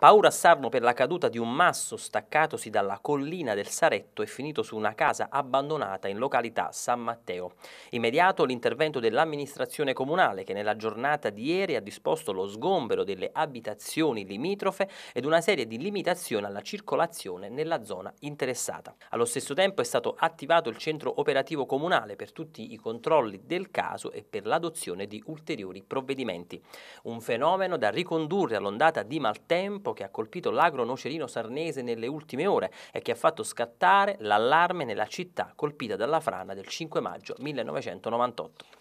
Paura a Sarno per la caduta di un masso staccatosi dalla collina del Saretto e finito su una casa abbandonata in località San Matteo. Immediato l'intervento dell'amministrazione comunale che nella giornata di ieri ha disposto lo sgombero delle abitazioni limitrofe ed una serie di limitazioni alla circolazione nella zona interessata. Allo stesso tempo è stato attivato il centro operativo comunale per tutti i controlli del caso e per l'adozione di ulteriori provvedimenti. Un fenomeno da ricondurre all'ondata di maltempo tempo che ha colpito l'agro nocerino sarnese nelle ultime ore e che ha fatto scattare l'allarme nella città colpita dalla frana del 5 maggio 1998.